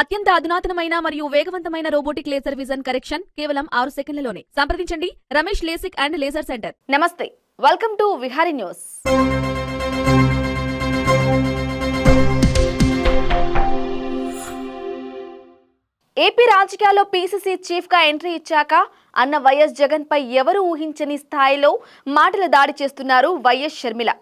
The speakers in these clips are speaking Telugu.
అత్యంత అధునాతనమైన మరియు వేగవంతమైన రోబోటిక్ లేజర్ విజన్ కరెక్షన్ కేవలం ఆరు సెకండ్లలోనే సంప్రదించండి Ramesh lasik and laser center నమస్తే welcome to Vihari news AP రాజకీయాల్లో పీసీసీ చీఫ్గా ఎంట్రీ ఇచ్చాక అన్న వైఎస్ జగన్పై ఎవరు ఊహించని స్థాయిలో మాటల దాడి చేస్తున్నారు వైఎస్ షర్మిల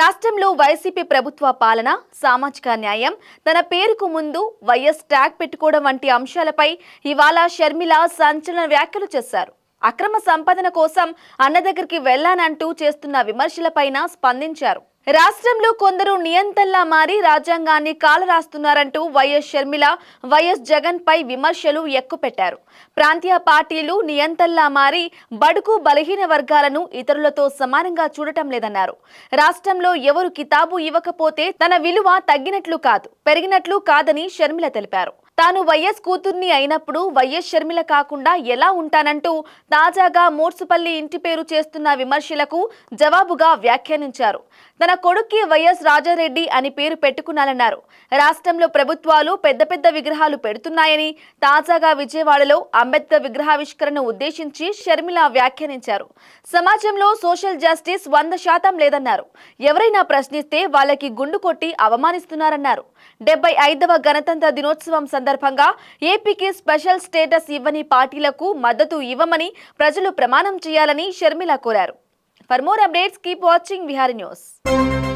రాష్ట్రంలో వైసీపీ ప్రభుత్వ పాలన సామాజిక న్యాయం తన పేరుకు ముందు వైఎస్ ట్యాగ్ పెట్టుకోవడం వంటి అంశాలపై ఇవాళ షర్మిల సంచలన వ్యాఖ్యలు చేశారు అక్రమ సంపాదన కోసం అన్న దగ్గరికి వెళ్లానంటూ చేస్తున్న విమర్శలపైన స్పందించారు రాష్ట్రంలో కొందరు నియంతల్లా మారి రాజ్యాంగాన్ని కాలరాస్తున్నారంటూ వైఎస్ షర్మిల వైఎస్ జగన్ పై విమర్శలు ఎక్కుపెట్టారు ప్రాంతీయ పార్టీలు నియంతల్లా మారి బడుకు బలహీన వర్గాలను ఇతరులతో సమానంగా చూడటం లేదన్నారు రాష్ట్రంలో ఎవరు కితాబు ఇవ్వకపోతే తన విలువ తగ్గినట్లు కాదు పెరిగినట్లు కాదని షర్మిల తెలిపారు తాను వైఎస్ కూతుర్ని అయినప్పుడు వైఎస్ షర్మిల కాకుండా ఎలా ఉంటానంటూ తాజాగా మోర్సుపల్లి ఇంటి పేరు చేస్తున్న విమర్శలకు జవాబుగా వ్యాఖ్యానించారు తన కొడుక్కి వైఎస్ రాజారెడ్డి అని పేరు పెట్టుకున్నారన్నారు రాష్ట్రంలో ప్రభుత్వాలు పెద్ద పెద్ద విగ్రహాలు పెడుతున్నాయని తాజాగా విజయవాడలో అంబేద్కర్ విగ్రహావిష్కరణను ఉద్దేశించి షర్మిల వ్యాఖ్యానించారు సమాజంలో సోషల్ జస్టిస్ వంద శాతం లేదన్నారు ఎవరైనా ప్రశ్నిస్తే వాళ్ళకి గుండు కొట్టి అవమానిస్తున్నారన్నారు డెబ్బై ఐదవ గణతంత్ర దినోత్సవం సందర్భంగా సందర్భంగా ఏపీకి స్పెషల్ స్టేటస్ ఇవ్వని పార్టీలకు మద్దతు ఇవ్వమని ప్రజలు ప్రమాణం చేయాలని షర్మిల కోరారు for more updates keep watching Vihari news